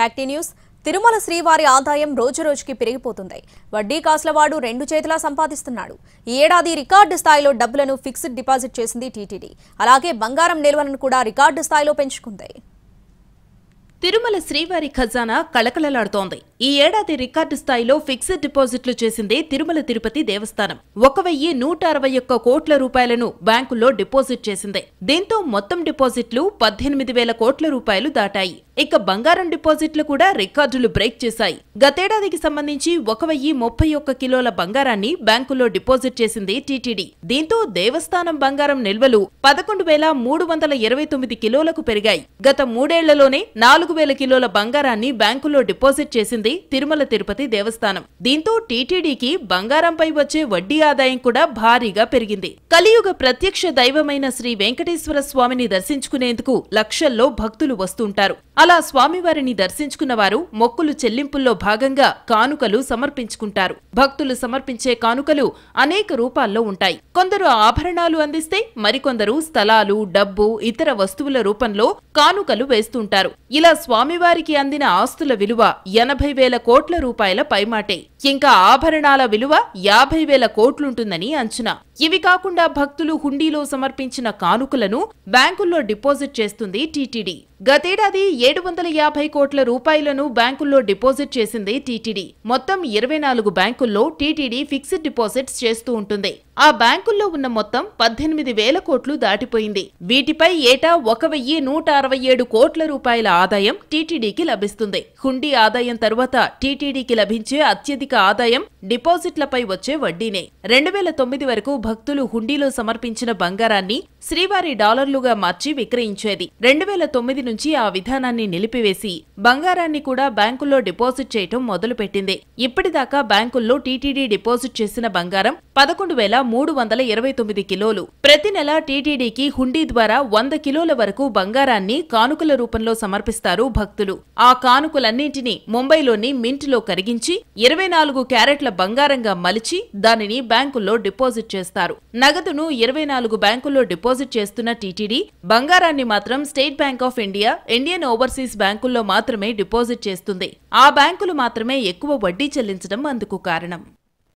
బ్యాక్టీ తిరుమల శ్రీవారి ఆదాయం రోజురోజుకి పెరిగిపోతుంది వడ్డీ కాసులవాడు రెండు చేతులా సంపాదిస్తున్నాడు ఈ ఏడాది రికార్డు స్థాయిలో డబ్బులను ఫిక్స్డ్ డిపాజిట్ చేసింది టీటీడీ అలాగే బంగారం నిల్వలను కూడా రికార్డు స్థాయిలో పెంచుకుంది తిరుమల శ్రీవారి ఖజానా కళకళలాడుతోంది ఈ ఏడాది రికార్డు స్థాయిలో ఫిక్స్డ్ డిపాజిట్లు చేసింది తిరుమల తిరుపతి దేవస్థానం ఒక వెయ్యి నూట అరవై ఒక్క కోట్ల రూపాయలను బ్యాంకుల్లో డిపాజిట్ చేసింది దీంతో మొత్తం డిపాజిట్లు పద్దెనిమిది వేల కోట్ల రూపాయలు దాటాయి ఇక బంగారం డిపాజిట్లు కూడా రికార్డులు బ్రేక్ చేశాయి గతేడాదికి సంబంధించి ఒక వెయ్యి ముప్పై ఒక్క కిలోల బంగారాన్ని బ్యాంకులో డిపాజిట్ చేసింది టీటీడీ దీంతో దేవస్థానం బంగారం నిల్వలు పదకొండు వేల మూడు వందల ఇరవై తొమ్మిది కిలోలకు పెరిగాయి గత మూడేళ్లలోనే నాలుగు వేల కిలోల బంగారాన్ని బ్యాంకులో డిపాజిట్ చేసింది తిరుమల తిరుపతి దేవస్థానం దీంతో టీటీడీకి బంగారంపై వచ్చే వడ్డీ ఆదాయం కూడా భారీగా పెరిగింది కలియుగ ప్రత్యక్ష దైవమైన శ్రీ వెంకటేశ్వర స్వామిని దర్శించుకునేందుకు లక్షల్లో భక్తులు వస్తుంటారు అలా స్వామివారిని దర్శించుకున్న వారు మొక్కులు చెల్లింపుల్లో భాగంగా కానుకలు సమర్పించుకుంటారు భక్తులు సమర్పించే కానుకలు అనేక రూపాల్లో ఉంటాయి కొందరు ఆభరణాలు అందిస్తే మరికొందరు స్థలాలు డబ్బు ఇతర వస్తువుల రూపంలో కానుకలు వేస్తుంటారు ఇలా స్వామివారికి అందిన ఆస్తుల విలువ ఎనభై వేల కోట్ల రూపాయల పైమాటే ఇంకా ఆభరణాల విలువ యాభై వేల కోట్లుంటుందని అంచనా ఇవి కాకుండా భక్తులు హుండీలో సమర్పించిన కానుకలను బ్యాంకుల్లో డిపాజిట్ చేస్తుంది టీటీడీ గతేడాది ఏడు వందల యాభై కోట్ల రూపాయలను బ్యాంకుల్లో డిపాజిట్ చేసింది టీటీడీ మొత్తం ఇరవై నాలుగు బ్యాంకుల్లో టీటీడీ ఫిక్స్డ్ డిపాజిట్స్ చేస్తూ ఉంటుంది ఆ బ్యాంకుల్లో ఉన్న మొత్తం పద్దెనిమిది వేల కోట్లు దాటిపోయింది వీటిపై ఏటా ఒక వెయ్యి నూట అరవై ఏడు కోట్ల రూపాయల ఆదాయం టీటీడీకి లభిస్తుంది హుండీ ఆదాయం తర్వాత టీటీడీకి లభించే అత్యధిక ఆదాయం డిపాజిట్లపై వచ్చే వడ్డీనే రెండు వేల తొమ్మిది వరకు భక్తులు హుండీలో సమర్పించిన బంగారాన్ని శ్రీవారి డాలర్లుగా మార్చి విక్రయించేది రెండు వేల తొమ్మిది నుంచి ఆ విధానాన్ని నిలిపివేసి బంగారాన్ని కూడా బ్యాంకుల్లో డిపాజిట్ చేయటం మొదలుపెట్టింది ఇప్పటిదాకా బ్యాంకుల్లో టీటీడీ డిపాజిట్ చేసిన బంగారం పదకొండు వేల మూడు వందల ఇరవై తొమ్మిది కిలోలు ప్రతి నెల టీటీడీకి హుండీ ద్వారా వంద కిలోల వరకు బంగారాన్ని కానుకల రూపంలో సమర్పిస్తారు భక్తులు ఆ కానుకలన్నింటినీ ముంబైలోని మింట్లో కరిగించి ఇరవై నాలుగు క్యారెట్ల బంగారంగా మలిచి దానిని బ్యాంకుల్లో డిపాజిట్ చేస్తారు నగదును ఇరవై నాలుగు బ్యాంకుల్లో డిపాజిట్ చేస్తున్న టీటీడీ బంగారాన్ని మాత్రం State Bank of India Indian Overseas బ్యాంకుల్లో మాత్రమే డిపాజిట్ చేస్తుంది ఆ బ్యాంకులు మాత్రమే ఎక్కువ వడ్డీ చెల్లించడం అందుకు కారణం